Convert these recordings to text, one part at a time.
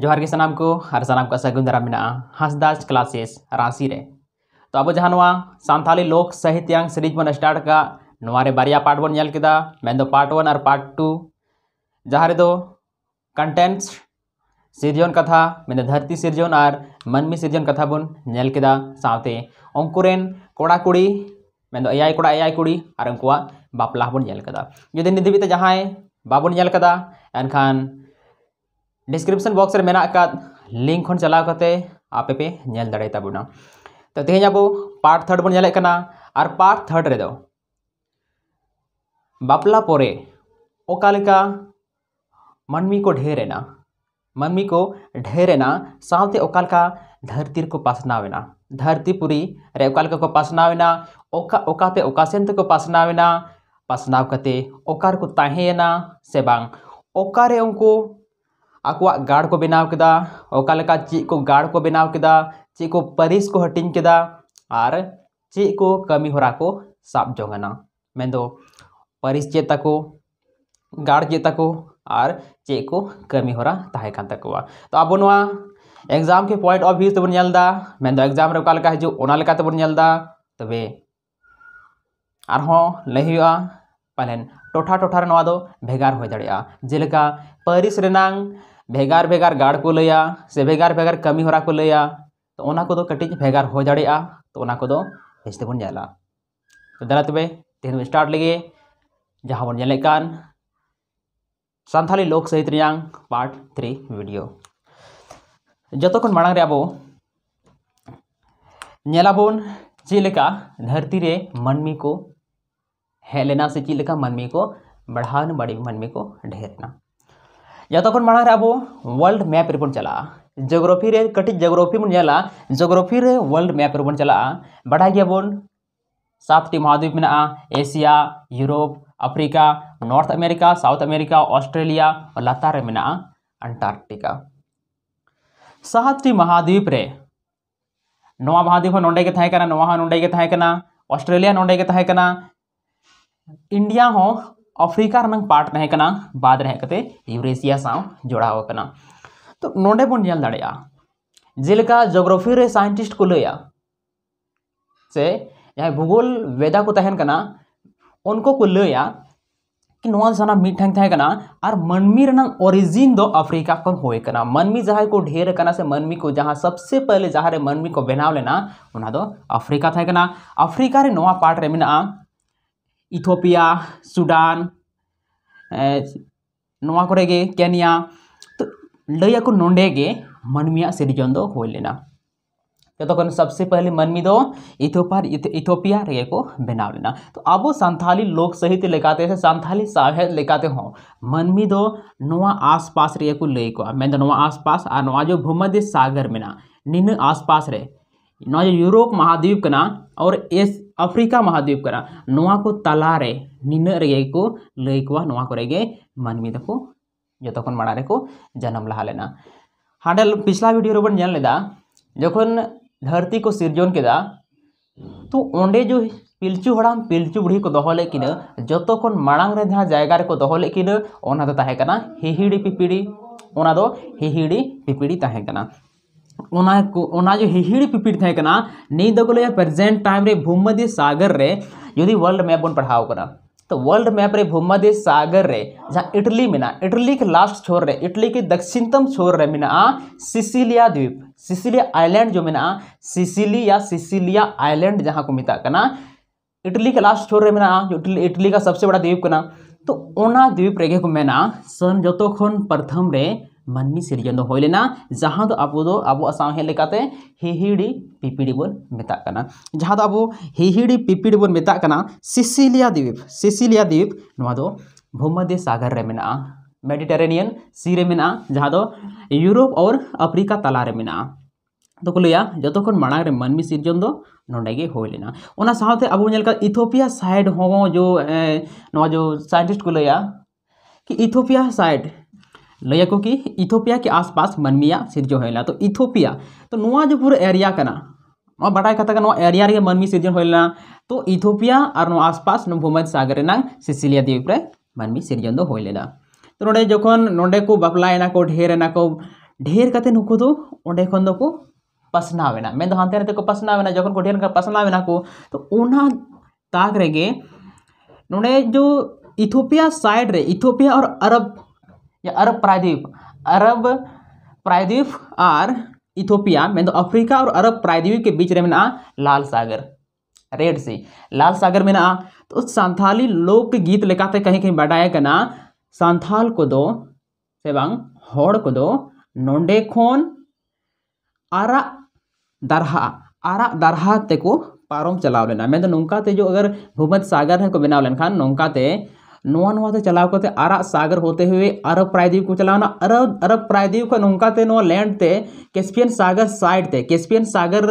जोहर के सामान को और सामान का सगुनदारा मेरा हंसद क्लासेस रांची रे तो अब जहाँ सानी लोक साहित्य सीरीज बन स्टार्ट का बारे पार्ट बन बनो पार्ट वन और पार्ट टू जहाँ कंटेंट्स सिर्जन कथा मे धरती सिरजन और मनमी सिर्जन कथा बनलेदा साथे उनकुरे कोड़ा कुड़ी मेन एय कोड़ा एय कुड़ी और उनको बापला बनलेदा जुदी निधि जहाँ बाबन एनखान डिस्क्रिप्शन बॉक्स में मेना का लिंक खन चलाव करते आपे पे नेल दड़े तो तेज अब पार्ट थर्ड बन और पार्ट थर्ड रेद बापला पोरे ओकालेका मानमी को ढेरेना मनमी को ढेरेना साथ ओकालेका धरती को पासनावेना धरतीपुरी रे ओकालेका को पासनावेना ओका ओका ओकासेन को पासनावेना पासनाव करते ओकार को ताहेना से बांग ओकारे उनको आकुआ गार्ड को बनाव के ओका ची को गार्ड को बनाव के ची को परिस को हटिंग के आर को कमी होरा को साप जोंगना मैं दो परिस चे तको गार्ड चे तको आर चे को कमी होरा ताहे कान तो अब नुआ एग्जाम के पॉइंट ऑफ व्यू तो बन जलदा मैं दो एग्जाम रे ओका लका तो तबे आर हो नहीं हुआ पलेन भेगार हो जड़िया जेलका परिस भेगार भेगार गाड़ को लिया से भेगार भेगार कमी होरा को लिया तो, तो कटिज भेगार हो दड़ा तो बेच तबन जला तो दादा तब तेन स्टार्ट लगे जहाँ बनले सानी लोक साहित पार्ट थ्री वीडियो जो तो मांग नेलाबन चलका धरती रे मनमी को हेलेना से चलका मनमी को बढ़ाने बड़ी मनमी को ढेरना जो तो मांग अब वर्ल्ड मैप रे चला जोग्राफी कटी जोग्राफी बोला जोग्राफी वर्ल्ड मैप रे चला बढ़ा गया बन सातटी महाद्वीप में Asia Europe Africa North America South America Australia और लतारे में अंटार्कटिका सातटी महाद्वीप रे नवा महाद्वीप नोडेना नवा ऑस्ट्रेलिया नोडे इंडिया अफ्रीका रंग पार्ट रहेकना बाद रहेकते यूरेशिया जोड़ा होकना तो नोडे बोन याल दड़या जिलका ज्योग्राफी साइंटिस्ट को लया से या भूगोल वेदा को तहन उनको को लया कि सना मीट ठंग थे कना और मनमी ओरिजिन दो अफ्रीका को होए मनमी जहाय को ढेर कना से मनमी को जहां सबसे पहले जहाँ मनमी को बनाव लेना उना अफ्रीका थे अफ्रीका पार्ट रे इथोपिया सूडान नवा कोरेगे केनिया तो लैया को नोडेगे मानमिया सिरजन होना जो तो सबसे पहले मनमी दो इथोपार इथोपिया रे को बनाव लेना तो अब संथाली लोक साहित्य लेकाते से संथाली साहित्य लेकाते हो मनमी दो नवा आसपास रे को लई को मैं नवा आसपास आ नवा जो भूमध्य सागर में ना निन आसपास रे नवा जो यूरोप महाद्वीप कना और एस अफ्रीका महाद्वीप करना को तलारे निना को लैकवा को को जो मानमी दको जन्म लहा लेना हाडे पिछला वीडियो रेबन जान धरती को सिर्जन के तो ओंडे जो पिलचू हड़ाम पिलचू बुढ़ी को दोहले कि जो खन मांग रे जहां जायगा रे को हिहिड़ी पिपिड़ी हिहिड़ी पिपिड़ी ᱚᱱᱟ ᱠᱚ ᱚᱱᱟ ᱡᱮ ᱦᱤᱦᱤᱲᱤ ᱯᱤᱯᱤᱲ ᱛᱟᱦᱮᱸ ᱠᱟᱱᱟ ᱱᱤᱛ जुदी वर्ल्ड मैप बन ᱨᱮ ᱵᱷᱩᱢᱚᱫᱷᱭ तो वर्ल्ड मैप रे भूमध्य सागर रे जहाँ इटली में इटली के लास्ट छोर रे इटली के दक्षिणतम छोर रे में सिसिलिया द्वीप सिसिलिया आइलैंड जो में सिसिली या सिसिलिया आइलैंड जहाँ को मिता इटली के लास्ट छोर रे मेना इटली, इटली का सबसे बड़ा द्वीप कना तो ओना द्वीप रेगे को मेना सन जो तो प्रथम रे मानी सिरजन होना जहाँ तो अब अब साते हिहिड़ी पिपिड़ी बन मतना जहाँ तो अब हिहिड़ी पिपिड़ बन मतना सिसिलिया द्वीप सिसिलिया द्वीप भूमध्य सागर में मेडिटेरेनियन सी में जहाँ यूरोप और अफ्रीका तलारे में तो को लिया जो तो मांग मानी सिरजन नोगे होना अब इथोपिया साइड हों जो जो साइंटिस्ट को लिया कि इथोपिया साइड लिया क्योंकि इथोपिया के आसपास मनमिया सिर्जन होना तो इथोपिया तो नुआ जो पूरा एरिया का बड़ा कथा का एरिया मनमी सिर्जन होना तो इथोपिया और आसपास भूमध सागर सिसिलिया द्वीप मनमी सिर्जन तो होना तो ना तो जो ना को बापलाना को ढेरना को ढेर कर पसनावना मैं हाथ रहते पसनावना जो को ढेर पसनावना को तो तागरे ना जो इथोपिया साइड रे इथोपिया और अरब या अरब प्रायद्वीप अरब प्रायद्वीप आर इथोपिया में तो अफ्रीका और अरब प्रायद्वीप के बीच रहे में ना लाल सागर रेड सी लाल सागर में ना तो संथाली लोक गीत लेकर थे कहीं कहीं बढ़ाए बढ़ाया ना संथाल को दो सेबांग हड़ को दो नोंडे खोन आरा दरहा आरा दरहा ते को पारोम चलाव लेना मैं तो नौका जो अगर भूमध सागर है को बिना लेन खान नौका नवा ᱱᱚᱣᱟᱛᱮ ᱪᱟᱞᱟᱣ ᱠᱟᱛᱮ ᱟᱨᱟᱜ ᱥᱟᱜᱚᱨ ᱦᱚᱛᱮ ᱦᱩᱭ ᱟᱨᱚᱵ ᱯᱨᱟᱭᱫᱤᱯ ᱠᱚ ᱪᱟᱞᱟᱣᱱᱟ ᱟᱨᱚᱵ अरब प्रायद्वीप का नौका ते नो लैंड ते कैस्पियन सागर साइड ते कैस्पियन सागर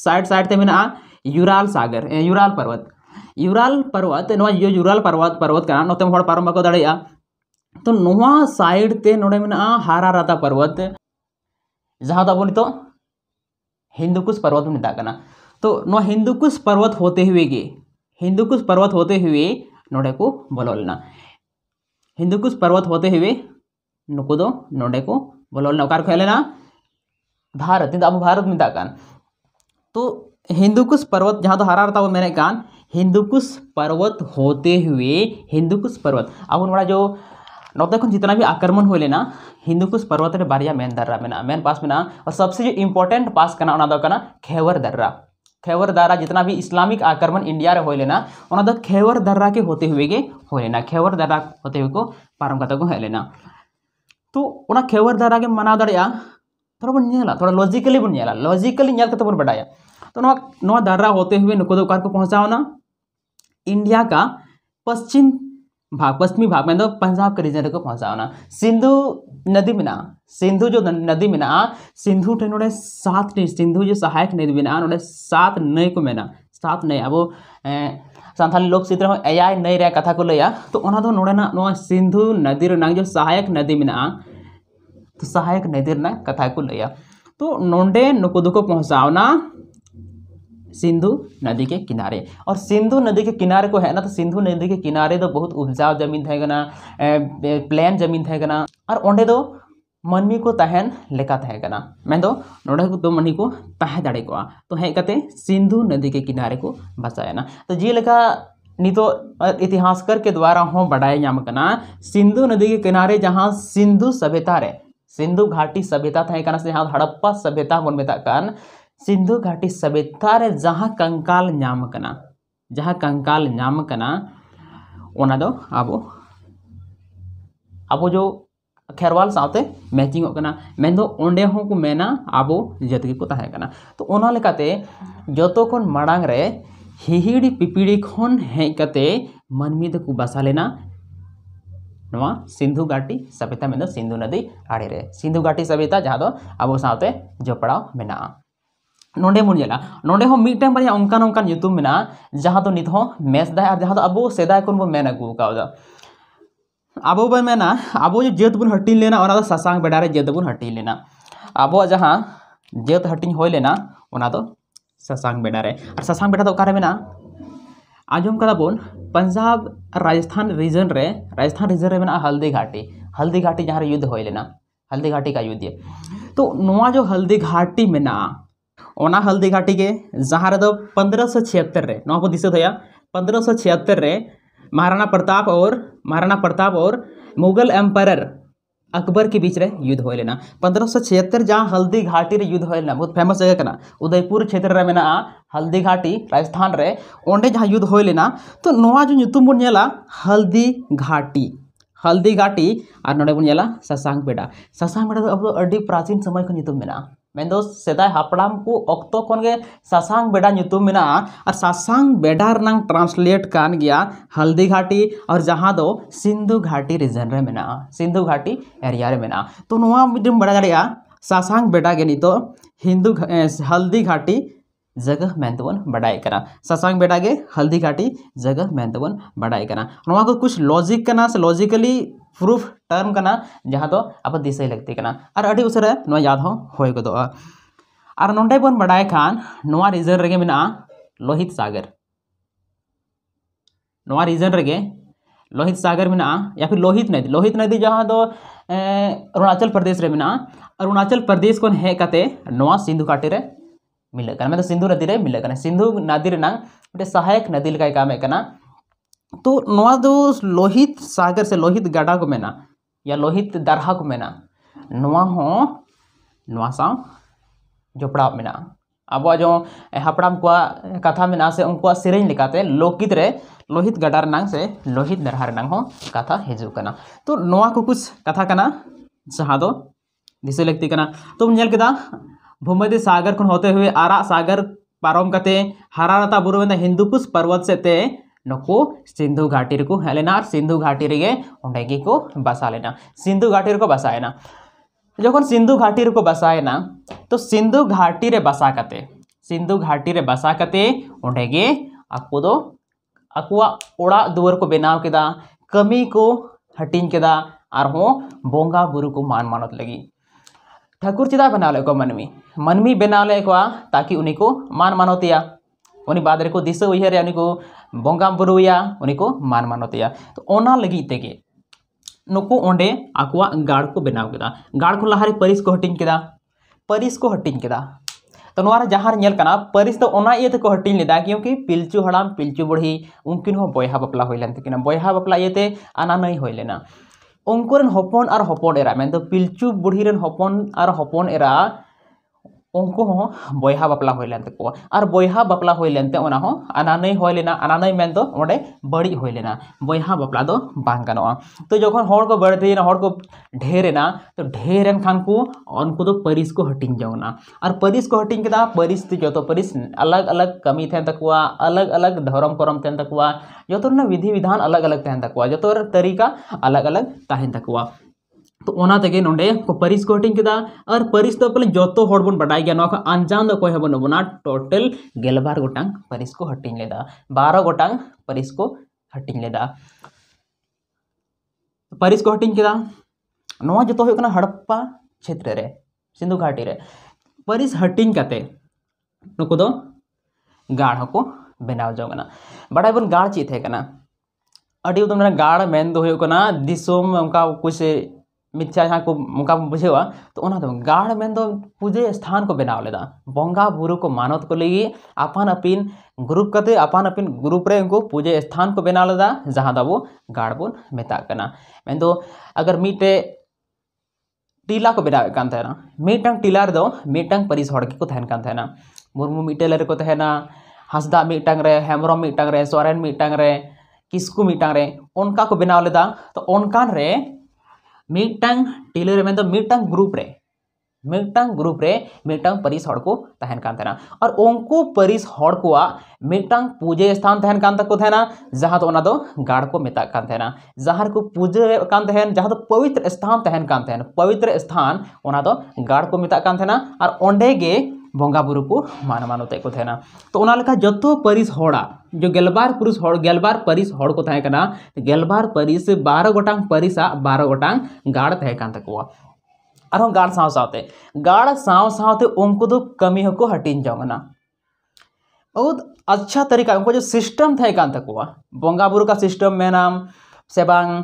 साइड साइड ते मेना यूराल सागर यूराल पर्वत यूराल पर्वत नो यूराल पर्वत पर्वत का नोते हड़ पारम बाको दड़ेया तो नवा साइड ते नोडे हारा हाराराता पर्वत जहां दबो नितो तो, हिंदुकुश पर्वत में निता तो नो हिंदुकुश पर्वत होते हुए गे हिंदुकुश पर्वत होते हुए नोडे को बोलोलना हिंदुकुश पर्वत होते हुए नुकु दो नोडे को बोलोलना ओकार खेलेना भारत अब भारत में दाकान तो हिंदुकुश पर्वत जहाँ तो हरा रहता वो मैंने कान हिंदुकुश पर्वत होते हुए हिंदुकुश पर्वत अब उन जो नौते खुद जितना भी आक्रमण हो लेना हिंदुकुश पर्वत बारिया मेन दर्रा मेना मेन पास में ना और सबसे जो इम्पोर्टेंट पास करना खेवर दर्रा खेवर दारा जितना भी इस्लामिक आक्रमण इंडिया रे हो लेना तो खेवर दर्रा के होते हुए के हो लेना खेवर दर्रा होते हुए को पारम करता को है लेना तो उन्हें खेवर दर्रा के मना दड़ा थोड़ा बन थोड़ा लॉजिकली बन नेला लॉजिकली नेल करते बन तो, तो दर्रा होते हुए नुको को पहुँचाओना इंडिया का पश्चिम भाग पश्चिमी भाग में तो पंजाब के रीजन को पहुंचाना सिंधु नदी में ना सिंधु जो नदी में ना सिंधु ठेन सात सिंधु जो सहायक नदी में ना सात नई को ना सात नई अब संथाली लोक चित्र में एआई नई रहा कथा को लैया तो, तो ना सिंधु नदी जो सहायक नदी में तो सहायक नदी कथा को लैया तो को पहुंचाना सिंधु नदी के किनारे और सिंधु नदी के किनारे को है ना तो सिंधु नदी के किनारे तो बहुत उपजाऊ जमीन ना प्लेन जमीन ना और ओंडे दो मनमी को तहन लेका ना मैं तो नोड़े दो मनमी को तह दड़े को तो हेज सिंधु नदी के किनारे को ना तो जी लेका नितो इतिहासकर के द्वारा हों बड़ाए सिंधु नदी के किनारे जहाँ सिंधु सभ्यता रे सिंधु घाटी सभ्यता तहकना से हड़प्पा सभ्यता बन मेताकान सिंधु घाटी सभ्यता जहाँ कंकाल नाम जहाँ कंकाल नाम अब अब जो खेरवाल साथे मैचिंग होना मैं दो ओंडे हो को मेना अब जतगे को ताहे कना तो ओना लेकाते जतो खन मांग रे हिहिड़ी पिपिड़ी खन हेज कते मानमी दको बसा लेना नवा सिंधु घाटी सभ्यता में सिंधु नदी आड़े रे सिंधु घाटी सभ्यता जहाँ दो अब साथे जपड़ा मेना नोडे मुझेल नोडे मिटे अंकान अंकान जहाँ तो नितों मेसदा अब सदा को मन अगुका अब बना अब जत बन हटी लेना और तो सासांग बेड़ा जत बन हटी लेना अब जहाँ जत हटी होना तो सासांग बेड़ारे और सासांग बेड़ा तो अकारे में आजम कदाबन पंजाब राजस्थान रीजन रे राजस्थान रीजन रे में हल्दी घाटी हल्दी घाटी जहाँ युद्ध होना हल्दी घाटी का युद्ध तो नवा जो हल्दी घाटी में ओना हल्दी घाटी के जहाँ रहा पंद्रह सौ छिहत्तर नौ को दिशा था पंद्रह सौ छिहत्तर महाराणा प्रताप और महाराणा प्रताप और मुगल एम्पायर अकबर के बीच रे युद्ध हो लेना पंद्रह सौ छिहत्तर जहाँ हल्दी घाटी रे युद्ध हो लेना बहुत फेमस जगह का उदयपुर क्षेत्र में ना हल्दी घाटी राजस्थान रे ओंडे जहाँ युद्ध हो लेना तो नवा जो बोला हल्दी घाटी हल्दी घाटी और नोबा ससांग पेड़ा ससांग पेड़ा अब प्राचीन समय को मेना सेदाय हापड़ को अक्त सासांग बेडा नितुम और सासांग बेडा रना ट्रांसलेट कान गया हल्दी घाटी और जहाँ दो सिंधु घाटी रिजन में सिंधु घाटी एरिया में तो बड़ा दाया सासांग बेडा के नितो हिंदू हल्दी घाटी जगह महत्वपूर्ण बड़ाए करा सत्संग बेटा के हल्दी घाटी जगह महत्वपूर्ण बड़ाए करा वहाँ को कुछ लॉजिक करना से लॉजिकली प्रूफ टर्म करना जहाँ तो आप दिशा लगती करना और अभी उसे याद हो गद और नोडे बन खान नवा रगे मेना लोहित सागर नवा रिजन रगे लोहित सागर मेना या फिर लोहित नदी लोहित नदी जहाँ तो अरुणाचल प्रदेश में अरुणाचल प्रदेश को हे सिंधु घाटी मिले तो सिंधु नदी में मिले सिंधु नदी मिटे सहायक नदी लगे कामे तो लोहित सागर से लोहित गडा को मेना या लोहित दरहा को मेना जपड़ा अब जो हपड़ाम को कथा मे से उनको सेरें लोकित रे लोहित गडा रना से लोहित दरहा रना कथा हजुना तो ना कुछ कथा जहाँ दिसो लगती तुम तो भूमध्य सागर को होते हुए आरा सागर पारम करते हरारता बुरु में पर्वत से ते सिंधु घाटी को हेलेना और सिंधु घाटी रे को बसा लेना सिंधु घाटी को बसाएना जो सिंधु घाटी को बसाएना तो सिंधु घाटी रे बसा करते सिंधु घाटी रे बसा करते उंडे आपको अकुआ दुआर को बनाव कमी को हटिंग और बंगा बुरु को मान मानत लगी ठाकुर चेदा बना लेको मनमी मनमी बना लेको ताकि उन्हीं को मान मानोतिया उन्हीं बाद को दिशा उहर को बंगाम बुरुया उन्हीं को मान मानोतिया तो ओना लगी तेगे नुकु ओंडे आकुआ गाड़ को बनाव केदा गाड़ को लाहारे परिस को हटिंग केदा परिस को हटिंग केदा तो नवा जहाँ नेल कना परिस तो ओना ये को हटिंग लेदा क्योंकि पिलचु हड़ाम पिलचु बुढ़ी उनकिन हो बयहा बापला होइलन तकिना बयहा ये ते आना नहीं होइलेना ᱩᱱᱠᱩᱨᱮᱱ ᱦᱚᱯᱚᱱ ᱟᱨ ᱦᱚᱯᱚᱱ ᱮᱨᱟ ᱢᱮᱱᱫᱚ ᱯᱤᱞᱪᱩ ᱵᱩᱲᱦᱤ ᱨᱮᱱ ᱦᱚᱯᱚᱱ ᱟᱨ ᱦᱚᱯᱚᱱ ᱮᱨᱟ उनको हों बॉयहा बापला होय और बॉयहा बापला होय हो अनानई होय लेना अनानई में दो तो बड़ी होना लेना बापला तो बांग तो जखन होड़ को बड़ते ना होड़ को ढेरेना तो ढेरन खान को उनको तो परिस को हटिंग जावना और परिस को हटिंग परिस तो तो परिस अलग अलग कमी थे अलग अलग धर्म करम तेन तकवा विधि विधान अलग अलग थे जो तरीका अलग अलग ताहेन तो ओना तगे नोडे परिस कोटिंग किदा और परिस तो पहले जोतो हड़ बन बटाई गया नोका अनजान दो कोई बन बना टोटल 11 गोटांग परिस को हटिंग लेदा 12 गोटांग परिस को हटिंग लेदा तो परिस को हटिंग किदा नोवा जोतो होय कना हड़प्पा क्षेत्र रे सिंधु घाटी रे परिस हटिंग काते नुको दो तो गाड़ को बनाव जोगना बड़ाई बन गाढ़ चीज है कना अड़ी उदम गाड़ मेन दो होय कना दिसोम उनका कुछ मिथ्या जहाँ को ᱚᱱᱠᱟ बुझे ᱵᱩᱡᱷᱟᱹᱣᱟ ᱛᱚ ᱚᱱᱟ ᱫᱚ ᱜᱟᱲ ᱢᱮᱱᱫᱚ ᱯᱩᱡᱟᱹ ᱥᱛᱷᱟᱱ ᱠᱚ ᱵᱮᱱᱟᱣ ᱞᱮᱫᱟ ᱵᱚᱸᱜᱟ ᱵᱩᱨᱩ को तो ᱢᱟᱱᱚᱛ ᱠᱚ ᱞᱟᱹᱜᱤᱫ ᱟᱯᱟᱱ ᱟᱹᱯᱤᱱ ग्रुप कते अपन अपन ग्रुप रे उनको पूजे स्थान को बना लेदा जहाँ दबो गाड़ बोन करना मैं तो अगर मीटे टीला को बनावे कान तहना मीटंग टीला रे दो मीटंग परिस हड़ को तहन कान तहना मुर्मू मीटे ले को तहना हंसदा मीटंग रे हेमरम मीटंग रे सोरेन मीटंग रे किसकू मीटंग रे उनका को बनाव लेदा तो उनकान रे मिटांग टेलर में मतलब मिटांग ग्रुप रे मिटांग ग्रुप रे मिटांग परिस हड़ को तहन कान थेना और ओंको परिस हड़ को आ मिटांग पूजे स्थान तहन कान तक थेना जहां तो ओना दो तो गाड को मिता कान थेना जहां को पूजे कान थेन जहां तो पवित्र स्थान तहन कान थेन पवित्र स्थान ओना दो तो गाड को मिता कान थेना और ओंडे के बंगा बो को मान मानते को तो जो परिस हड़ा जो गलबार पुरुष गलबार परिस हड़ को गलबार परिस बार गटा परिस बार गटा गाड़को और गाड़ साव साव गाड़ साव साव उनको कमी को हटी जमना बहुत अच्छा तरीका उनको जो सिस्टम थे बंगा बो का सिस्टम मेना से बांग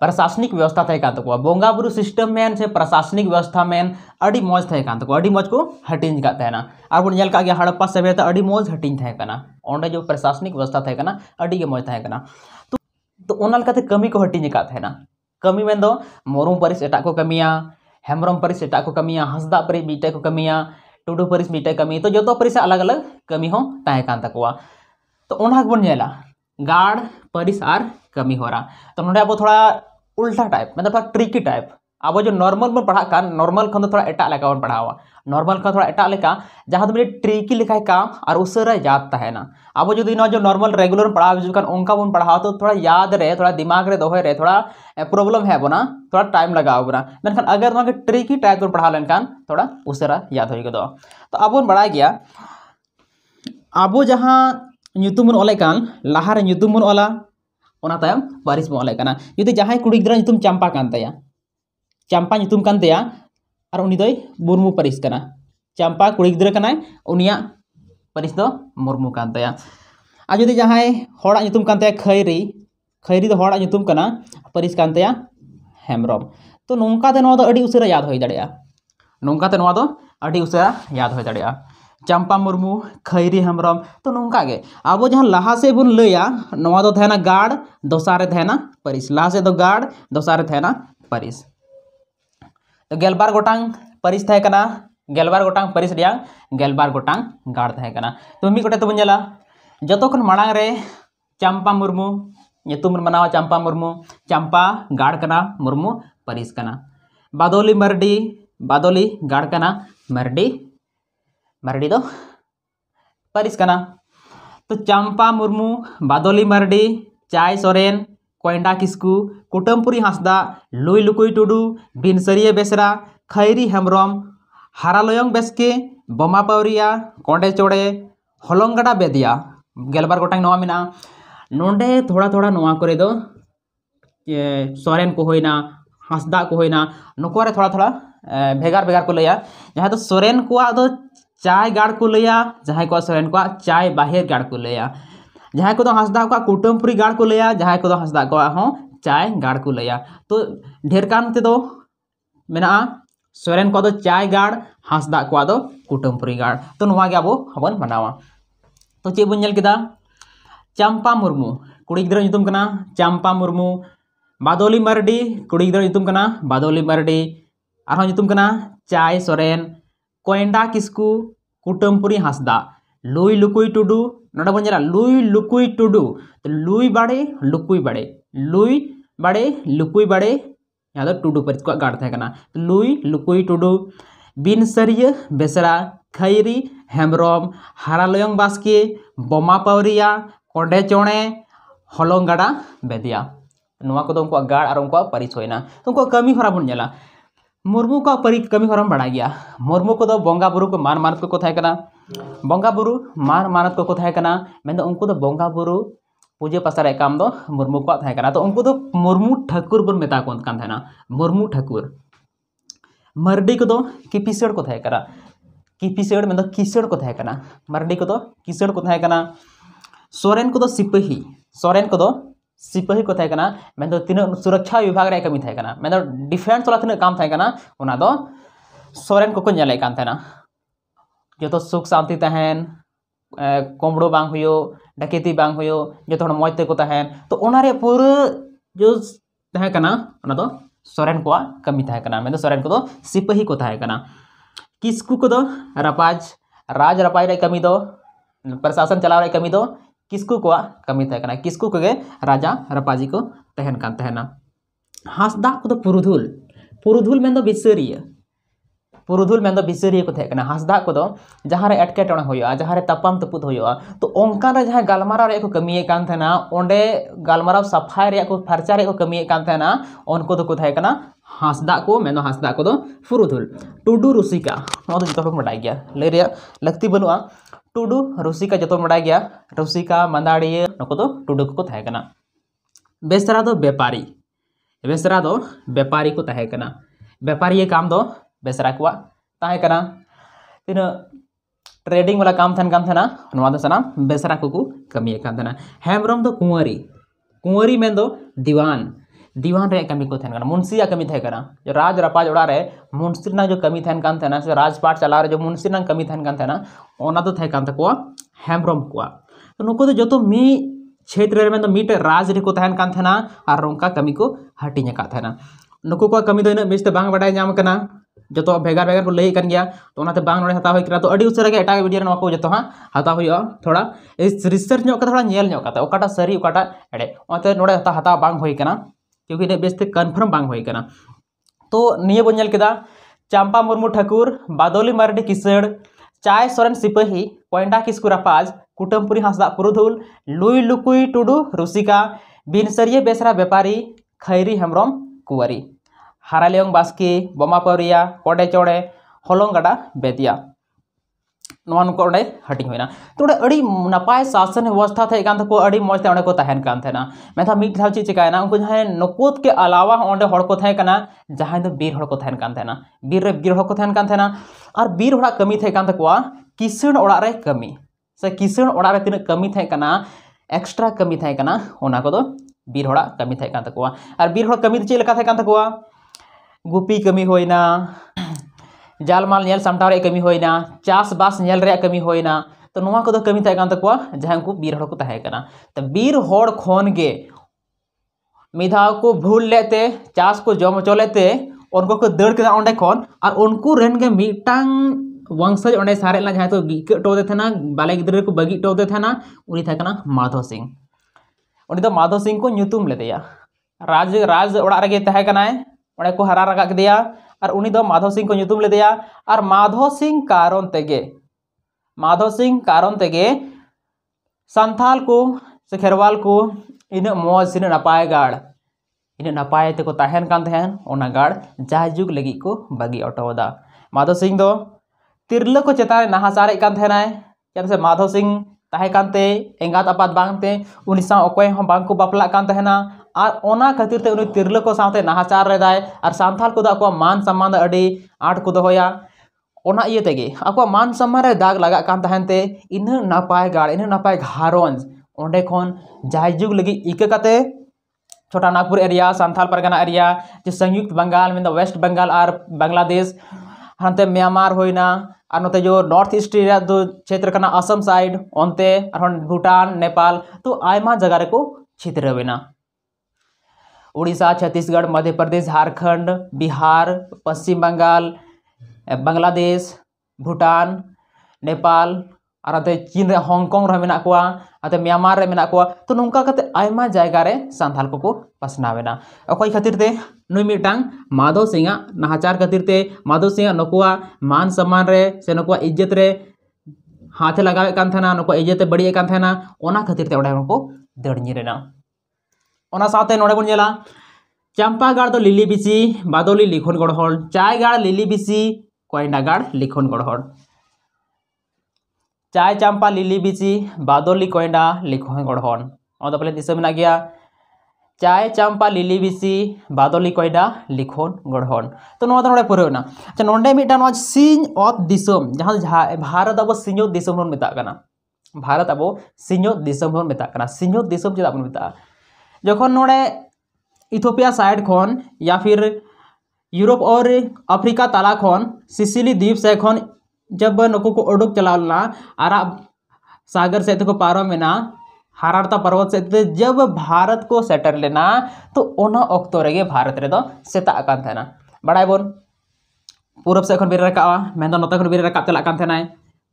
प्रशासनिक व्यवस्था थे एकांत को बोंगाबुरु सिस्टम में से प्रशासनिक व्यवस्था में अड़ी मौज थे एकांत को अड़ी मौज को हटिंज का तहना और बोल नेल का गया हड़प्पा सभ्यता अड़ी मौज हटिंज थे कना ओंडे जो प्रशासनिक व्यवस्था थे कना अड़ी मौज थे कना तो तो ओना लेकाते तो कमी को हटिंज का तहना कमी में दो तो मोरूम परिस एटा को कमिया हेमरम परिस एटा को कमिया हंसदा परिस बीटे को कमिया टुडू परिस बीटे कमी तो जो तो परिस अलग अलग कमी हो तहे कान तकवा तो ओना बन नेला गाड़ परिस आर कमी हो रहा तो ना अब थोड़ा उल्टा टाइप मतलब थोड़ा ट्रिकी टाइप अब जो नॉर्मल बन पढ़ा का नॉर्मल खन तो थोड़ा एटा लेका बन पढ़ा हुआ नॉर्मल खन थोड़ा एटा लेका जहां तुम्हें ट्रिकी लिखा है का और उसे रह याद है ना अब जो दिन जो नॉर्मल रेगुलर पढ़ा जो कान उनका बन पढ़ा तो थोड़ा याद रहे थोड़ा दिमाग रहे दोहे रहे थोड़ा प्रॉब्लम है बोना थोड़ा टाइम लगा बना लेकिन अगर तुम्हें ट्रिकी टाइप बन पढ़ा लेकिन थोड़ा उसे याद हो गया तो।, तो अब बन पढ़ा गया अब जहाँ लहारे ओला बारिश बोल जुदी जहां कुड़ी ग्रा चम्पा चम्पा और मुरमू पारिश कर चम्पा कुड़ी ग्रा उन पारिश मुरमू आज जुदी जहां खैरी खैरी पारिश हेम्रम तो नौका उसे याद हो दाया नौका उसे याद हो दाया चंपा मुर्मू खैरी हेम्रम तो नौका अब जहाँ लहासे बन लैया गाड़ दसारे पारिस लहासे तो गाड़ दसारे पारिस तो गलबार गटा पारिस गलबार गटा पारिस गलबार गटा गाड़ तो मिगटे तब जो खड़ा चंपा मुर्मू मनावा चंपा मुर्मू चंपा गाड़ मुर्मू पारिस बदोली मार्डी बदोली गाड़ मार्डी मरडी दो तो? पारिस कना तो चंपा मुर्मू बादली मरडी चाय सोरेन कोयंडा किस्कू कुटमपुरी हांसदा लुई लुकुई टुडू बिनसरिये बेसरा खैरी हेम्ब्रम हारालयंग बेस्के बोमा पावरिया कोंडे चोड़े होलंगडा बेदिया गलबार गोटांग नवा मेना नोंडे थोड़ा थोड़ा नवा करे दो सोरेन को होइना हांसदा को होइना नुकुरे थोड़ा थोड़ा भेगार भेगार को लिया जहाँ तो सोरेन को चाय गाड़ को लिया जहाँ को सरन को चाय बाहर गाड़ को लिया जहाँ को तो हंसद कुटमपुरी गाड़ को लिया जहाँ को तो हंसद चाय गाड़ को लिया तो ढेर तेद तो, सरन को चाय गाड़ हंसद को कुटमपुरी गाड़ तो अब हम मनावा तो चे बनता चंपा मुर्मू कुड़ी गुमना चंपा मुर्मू बदोली मार्डी कुड़ी गुमना बदोली मार्डी और चाय सरें कोयंडा ᱠᱤᱥᱠᱩ कुटमपुरी हंसदा लुई लुकुई टुडू नोट बन जरा लुई लुकुई टुडू तो लुई बड़े लुकुई बड़े लुई बड़े लुकुई बड़े यहाँ टुडू पर गाड़ था तो लुई लुकुई टुडू सरिय बेसरा खैरी हेम्ब्रम हारालयंग बास्के बोमा पावरिया कोंडे चोणे हलोंगाड़ा बेदिया ᱱᱚᱣᱟ तो ᱠᱚᱫᱚ तो गाड़ और उनको परिचय ना तो उनको कमी ᱠᱟᱹᱢᱤ ᱦᱚᱨᱟ ᱵᱚᱱ ᱧᱮᱞᱟ मुर्मू का परिक्रमी बढ़ा गया मुर्मू को तो बंगा बुरु को मान मानत को कथा करना बंगा बुरु मान मानत को कथा करना मैं उनको तो बंगा बुरु पूजे पसार एक काम तो मुर्मू को थे करना तो उनको तो मुर्मू ठाकुर पर मेता को काम थे ना मुर्मू ठाकुर मरडी को तो किपिसड़ को थे करा किपिसड़ तो किसड़ को मरडी को तो किसड़ को सोरेन को तो सोरेन को तो सिपाही को तो तीन सुरक्षा विभाग कमी थे तो डिफेंस वाला तीना काम थे तो सोरेन को जो तो सुख शांति तहन कोमड़ो बांग हुयो डकेती बांग हुयो जो तो मौज को तहन तो उनारे पूरे जो थे तो सोरेन को कमी थे सोरेन को सिपाही को किसकु को रपाज राज रपाज कमी प्रशासन चलाव कमी किसको को कमी तहना किसको को राजा रपाजी को तहन कान तहना हासदा को तो पुरुधुल पुरुधुल में तो बिसरिया पुरुधुल में तो बिसरिया को तहना हासदा को तो जहाँ एटकेटणे जहाँ तपाम तपुद हो तो ओंकान जहाँ गलमारा को कमी कान तहना ओंडे गलमारा सफाई को फारचा को कमी कान तहना उनको तो तहना हासदा को मैं हासदा को पुरुधुल टुडू रुसिका जो बटाई गया लय लाती बनू टुडू रुसिका जो बड़ा गया रुसिका मंदाड़िया टुडू को बेसरा दो तो बेपारी बेसरा दो तो बेपारी को व्यापारी काम दो तो बेसरा को तीन ट्रेडिंग वाला काम थन काम थाना सानाम बेसरा को कमी हेम्रम दो कुंवरी कुंवरी में दो दीवान दीवान रे कमी को मुंशी कमी थे जो राज रपाज ओड़ा रे मुंशी जो कमी थे से राजपाट चला रे जो मुंशी कमी थे तो थे हेम्रम को तो नुक तो जो तो मी क्षेत्र में तो मीट राज रे को और नौका कमी को हटिंग नुक को कमी तो इन बेस्ते बाढ़ जो तो भेगार भेगार को लैन गया तो नोड़े हत्या होना तो उसे एट वीडियो ना को जो हाँ हत्या हुआ थोड़ा रिसर्च थोड़ा नल सारी एड़े नोड़े हत्या हत्या बांग होना क्योंकि बेस्ते कन्फर्म बांग तो निये बो नेल केदा ठाकुर बदौली मारडी किसड़ चाय सोरेन सिपाही पॉइंटा किसकू रापाज कुटमपुरी हंसद पुरुधुल लुई लुकुई टुडू रुसिका बिनसरिये बेसरा व्यापारी खैरी हेम्रम कुआरी हारालियोंग बास्की बोमापरिया कोडे चौड़े होलोंगाडा बेतिया हटी होना तो नपाय शासन व्यवस्था थे को मजते अन मेथा मीट दौ चीज चेकाय उनको के अलावा अंकन जहां तो बीर हेन बीर बीर हेन और बीर कमी थे हाँ, किसण कमी से किसण तक कमी थे एक्सट्रा कमी थे तो बीर कमी थे हाँ। और बीर कमी तो चलना हाँ। गुपी कमी होना जालमाल नल सामटा कमी होना चासबास कमी होना तो को तो कमी तको जहां को बीर को तो बीर खन के मिधा को भूल लेते चास को जम अचो उनको को दड़ के अंडे खन और उनको रेनगे मिटांग वंशज अंडे सारे जहां तो गिक टोदे थे बाले गिद्रे को बगी टोदे थे उन्हीं थे माधव सिंह उन तो माधव सिंह को लेते राज राज को हरा रखा और उन माधव सिंह को और माधव सिंह कारण तेगे माधव सिंह कारण तेगे संथाल को से खेरवाल को इन मज इन नपाय गाड़ इन नपाय तक गाड़ जहा लगे को बगी अटोद माधव सिंह दो तिरलो को चतान नहा सारे चाहे से माधव सिंह तहेकते एगत आपात बांगते उन को और खातिर तेज तिरल को साथ नाहाचार रहा और सानाल को मान सम्मान आट को दहया और इे तेगे आपको मान सम्मान दाग लगते इन नपाय गाड़ इन नपाय गारंज अं जाय जुग लगे इकते छोटा नागपुर एरिया सानाल परगना एरिया जो संयुक्त बंगाल में वेस्ट बंगाल और बांग्लादेश हनते म्यांमार होना और नोते जो नॉर्थ ईस्ट एरिया क्षेत्र असम साइड अंते भूटान नेपाल तो आयमा जगह को छित्रवेना उड़ीसा छत्तीसगढ़ मध्य प्रदेश झारखंड बिहार पश्चिम बंगाल बांग्लादेश भूटान नेपाल और चीन हॉन्गकॉन्ग मेना म्यांमार में तो नौका आयमा जगह को पसनावेना अखोई खातिर नई मिटांग माधव सिंह नहाचार खातिर माधव सिंह नुकवा मान सम्मान रे से नकुआ इज्जत रे हाथे लगावे इज्जत बड़ी कान खातिर को दड़नी साथ चंपागढ़ तो लिली बिसी बादली लिखनगढ़ हल चायगढ़ लिली बिसी कोयडागढ़ लिखनगढ़ हल चाय चंपा लिली बिसी बादली कोयडा लिखनगढ़ हल और गया तो चाय चंपा लिली बिसी बादली कोयडा लिखन गढ़न तो, तो नोड़ा अच्छा नोड़े मिटा नोड़ा दिसम जहाँ भारत अब सिंह दिसम भारत अब सिंह दिसम बन मेता सिंह ᱡᱚᱠᱷᱚᱱ ᱱᱚᱰᱮ ᱤᱛᱷᱳᱯᱤᱭᱟ ᱥᱟᱭᱤᱰ ᱠᱷᱚᱱ ᱭᱟ फिर यूरोप और अफ्रीका तला खन सिसिली द्वीप से खन जब नुकू को उडुक चलाव अरब सागर से को पारो में ना हरारता पर्वत से जब भारत को सेटर लेना तो ओना ओक्तो रेगे भारत रे दो सेता थे ना बड़ाय बोन पूरब से खन बीर रखा मेन दो नते खन बीर रकाब चला थे ना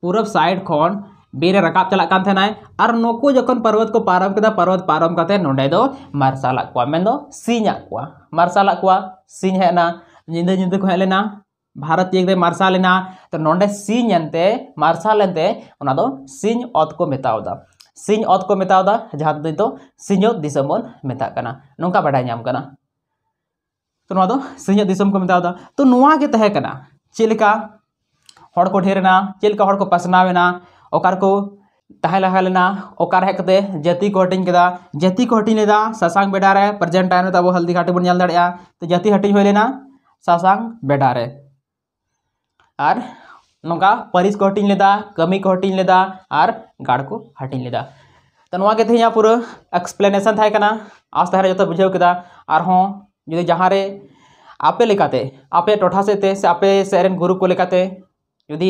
पूरब साइड खन बीर रकाब चलना और नुकू जो पर्वत को पारम के पर्वत पारम करते ना मार्शल को सीन को मार्शल को सीन हेना निंदा निंदा को हेलना भारत ये मार्शलना तो ना सीनते मार्शलते सीन अत को मतावदा सीन अत को मतावदा जहाँ दिन तो सीजम मतना नौका बड़ा नाम तो सीजम को मतावदा तो चिलका चिलका को ढेरना चिलका को पसनावना और को तहे हेक जति को हटिंग जाति को हटिंग सासांग बेडारे प्रेजेंट टाइम तब हल्दी घाटी बन दाड़ तो जति हटिंग होना सासांग बेडारे और नौका परिस को हटिंग कमी को हटिंग और गाड़ को हटिंग लेदा तो तेज पूरा एक्सप्लेनेशन थे आज तहरे जो बुझे और जो जहाँ आपे लेकाते आपे टोठा से, से आपे सेरेन गुरु को लेकाते जुदी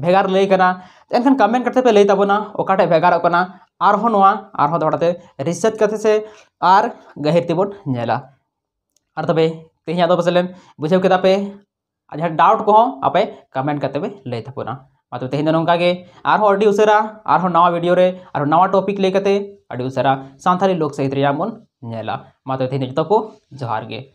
भेगार लैकना एनखान कमेंट करते पे लैताबना अकाटे भगर और दौड़ाते रिसर्च करते से और गहिर तीब ना और तब तेह बचलें बुझे के पे जहाँ डाउट को आपे कमेंट करते पे लैताबना मा तब तेहन नौका उसेरा नवा वीडियो रे नवा टॉपिक लेकर उसेरा सानी लोक साहित्य बोला मा तब तेहन जो को जोहार